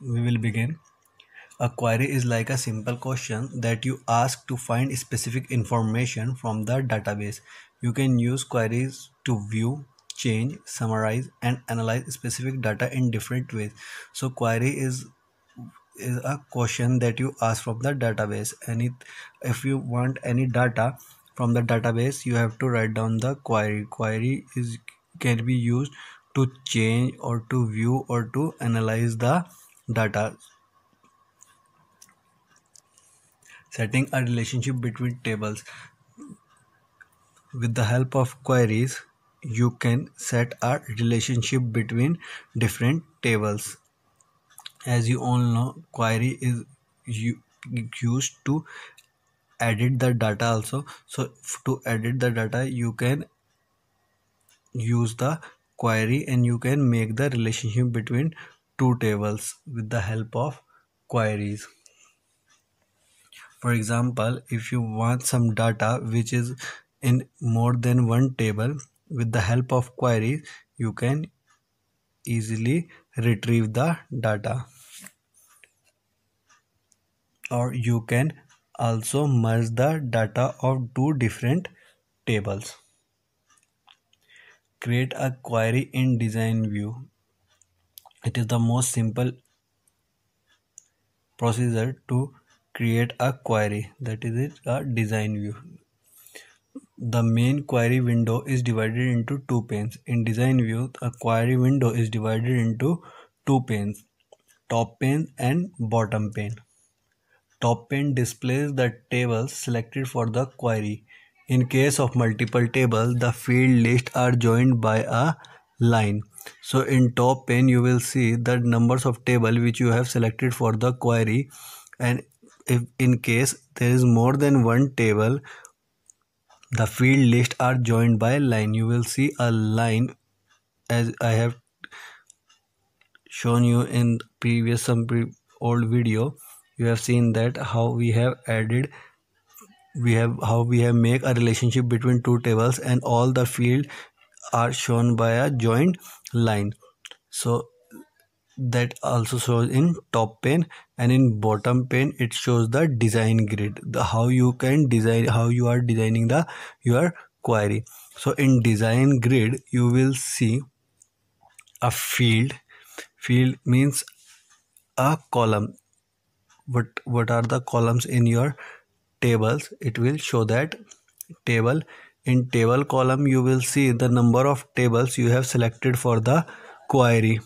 we will begin a query is like a simple question that you ask to find specific information from the database. You can use queries to view, change, summarize and analyze specific data in different ways. So query is is a question that you ask from the database and it, if you want any data from the database you have to write down the query. Query is can be used to change or to view or to analyze the that are setting a relationship between tables with the help of queries you can set a relationship between different tables as you all know query is used to edit the data also so to edit the data you can use the query and you can make the relationship between two tables with the help of queries. For example, if you want some data which is in more than one table with the help of queries, you can easily retrieve the data or you can also merge the data of two different tables create a query in design view it is the most simple procedure to create a query that is a design view the main query window is divided into two panes in design view a query window is divided into two panes top pane and bottom pane top pane displays the tables selected for the query in case of multiple tables the field lists are joined by a line so in top pane you will see the numbers of table which you have selected for the query and if in case there is more than one table the field list are joined by line you will see a line as i have shown you in previous some pre old video you have seen that how we have added we have how we have make a relationship between two tables and all the field are shown by a joined line so that also shows in top pane and in bottom pane it shows the design grid the how you can design how you are designing the your query so in design grid you will see a field field means a column what what are the columns in your tables it will show that table in table column you will see the number of tables you have selected for the query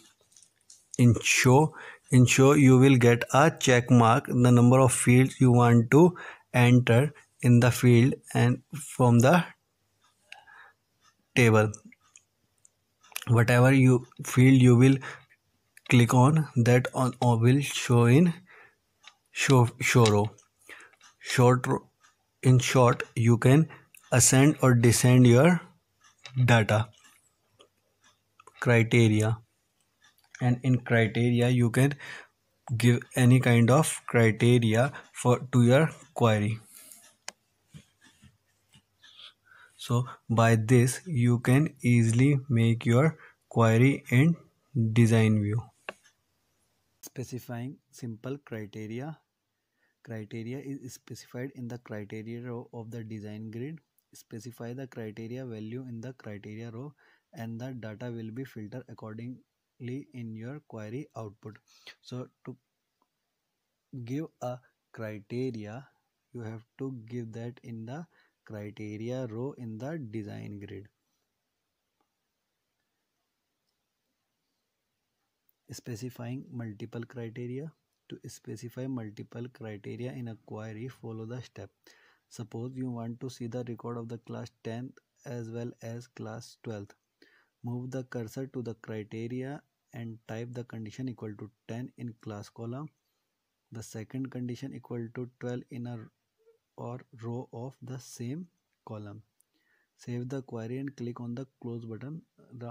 in show in show you will get a check mark the number of fields you want to enter in the field and from the table whatever you field you will click on that on or uh, will show in show show row short in short you can ascend or descend your data criteria and in criteria you can give any kind of criteria for to your query so by this you can easily make your query in design view specifying simple criteria criteria is specified in the criteria row of the design grid specify the criteria value in the criteria row and the data will be filtered accordingly in your query output so to give a criteria you have to give that in the criteria row in the design grid specifying multiple criteria to specify multiple criteria in a query follow the step Suppose you want to see the record of the class 10th as well as class 12th. Move the cursor to the criteria and type the condition equal to 10 in class column. The second condition equal to 12 in a or row of the same column. Save the query and click on the close button.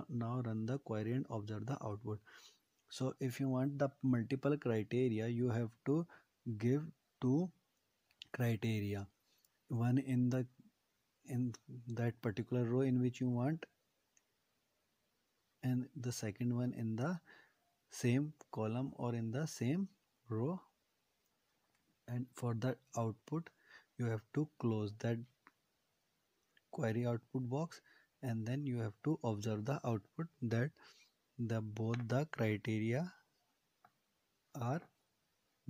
Now run the query and observe the output. So if you want the multiple criteria, you have to give two criteria one in the in that particular row in which you want and the second one in the same column or in the same row and for that output you have to close that query output box and then you have to observe the output that the both the criteria are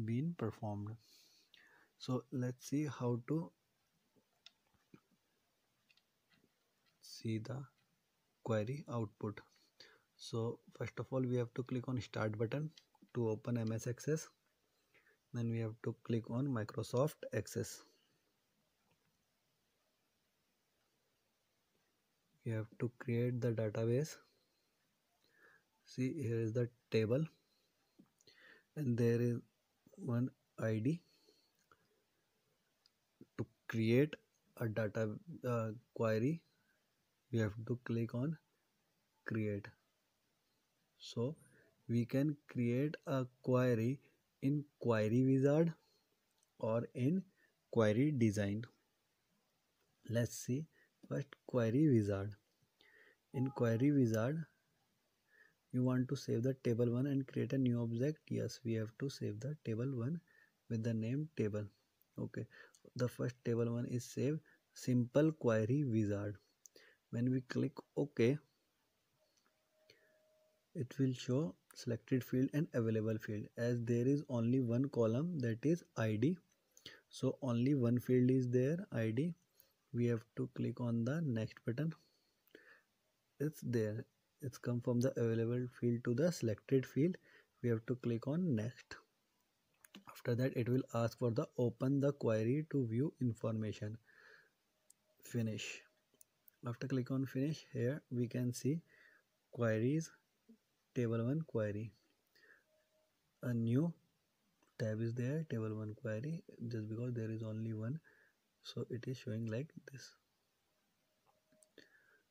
being performed so let's see how to see the query output so first of all we have to click on start button to open ms access then we have to click on microsoft access We have to create the database see here is the table and there is one id to create a data uh, query we have to click on create so we can create a query in query wizard or in query design let's see first query wizard in query wizard you want to save the table one and create a new object yes we have to save the table one with the name table okay the first table one is save simple query wizard when we click ok it will show selected field and available field as there is only one column that is id so only one field is there id we have to click on the next button it's there it's come from the available field to the selected field we have to click on next after that it will ask for the open the query to view information finish after click on finish here we can see queries table 1 query a new tab is there table 1 query just because there is only one so it is showing like this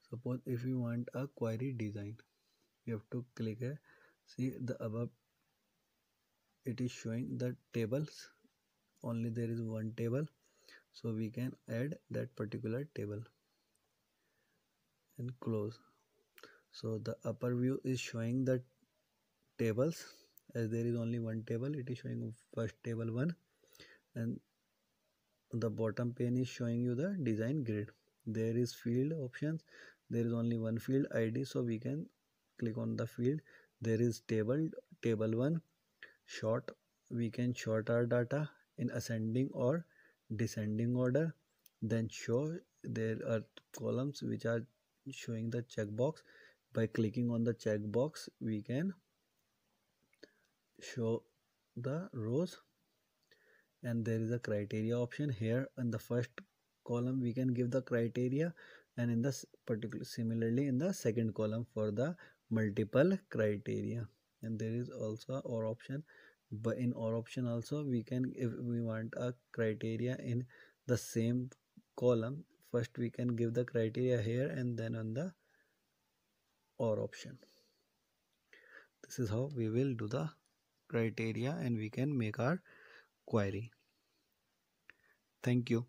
suppose if you want a query design you have to click here see the above it is showing the tables only there is one table so we can add that particular table and close so the upper view is showing the tables as there is only one table it is showing first table one and the bottom pane is showing you the design grid there is field options there is only one field id so we can click on the field there is table table one short we can sort our data in ascending or descending order then show there are columns which are showing the checkbox by clicking on the checkbox we can show the rows and there is a criteria option here in the first column we can give the criteria and in this particular similarly in the second column for the multiple criteria and there is also or option but in or option also we can if we want a criteria in the same column first we can give the criteria here and then on the or option this is how we will do the criteria and we can make our query thank you